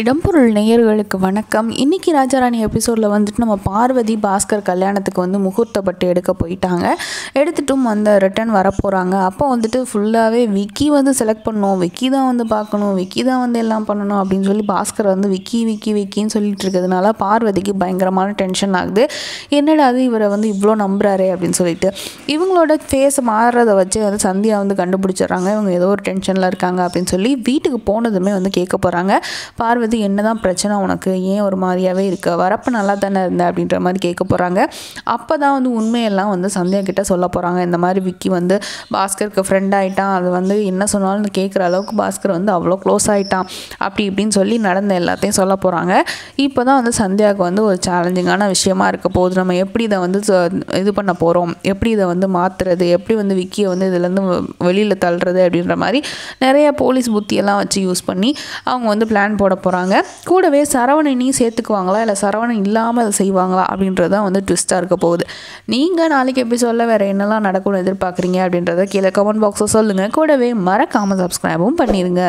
இடம்பொருள் நேயர்களுக்கு வணக்கம் இன்றைக்கி ராஜாராணி எபிசோடில் வந்துட்டு நம்ம பார்வதி பாஸ்கர் கல்யாணத்துக்கு வந்து முகூர்த்தப்பட்டு எடுக்க போயிட்டாங்க எடுத்துட்டும் வந்து ரிட்டன் வரப்போகிறாங்க அப்போ வந்துட்டு ஃபுல்லாகவே விக்கி வந்து செலக்ட் பண்ணணும் விக்கி தான் வந்து பார்க்கணும் விக்கி தான் வந்து எல்லாம் பண்ணணும் அப்படின்னு சொல்லி பாஸ்கர் வந்து விக்கி விக்கி விக்கின்னு சொல்லிட்டு இருக்கிறதுனால பார்வதிக்கு பயங்கரமான டென்ஷன் ஆகுது என்னடா அது இவரை வந்து இவ்வளோ நம்புறாரு அப்படின்னு சொல்லிட்டு இவங்களோட ஃபேஸ் மாறுறதை வச்சு வந்து சந்தியா வந்து கண்டுபிடிச்சிடுறாங்க இவங்க ஏதோ ஒரு டென்ஷனில் இருக்காங்க அப்படின்னு சொல்லி வீட்டுக்கு போனதுமே வந்து கேட்க போகிறாங்க பார்வதி வருது என்ன தான் பிரச்சனை உனக்கு ஏன் ஒரு மாதிரியாகவே இருக்கு வரப்போ நல்லா தானே இருந்த அப்படின்ற மாதிரி கேட்க போகிறாங்க அப்போ தான் வந்து உண்மையெல்லாம் வந்து சந்தியா கிட்டே சொல்ல போகிறாங்க இந்த மாதிரி விக்கி வந்து பாஸ்கருக்கு ஃப்ரெண்ட் ஆகிட்டான் அது வந்து என்ன சொன்னாலும் கேட்குற அளவுக்கு பாஸ்கர் வந்து அவ்வளோ க்ளோஸ் ஆகிட்டான் அப்படி இப்படின்னு சொல்லி நடந்த எல்லாத்தையும் சொல்ல போகிறாங்க இப்போ தான் வந்து சந்தியாவுக்கு வந்து ஒரு சேலஞ்சிங்கான விஷயமா இருக்க போகுது நம்ம எப்படி இதை வந்து இது பண்ண போகிறோம் எப்படி இதை வந்து மாற்றுறது எப்படி வந்து விக்கியை வந்து இதுலேருந்து வெளியில் தள்ளுறது அப்படின்ற மாதிரி நிறைய போலீஸ் புத்தியெல்லாம் வச்சு யூஸ் பண்ணி அவங்க வந்து பிளான் போட போகிறாங்க போகிறாங்க கூடவே சரவணனையும் சேர்த்துக்குவாங்களா இல்லை சரவணன் இல்லாமல் செய்வாங்களா அப்படின்றது வந்து ட்விஸ்ட்டாக இருக்க போகுது நீங்கள் நாளைக்கு எப்படி சொல்ல வேறு என்னெல்லாம் நடக்கும்னு எதிர்பார்க்குறீங்க அப்படின்றத கீழே கமெண்ட் பாக்ஸில் சொல்லுங்கள் கூடவே மறக்காமல் சப்ஸ்கிரைபும் பண்ணிடுங்க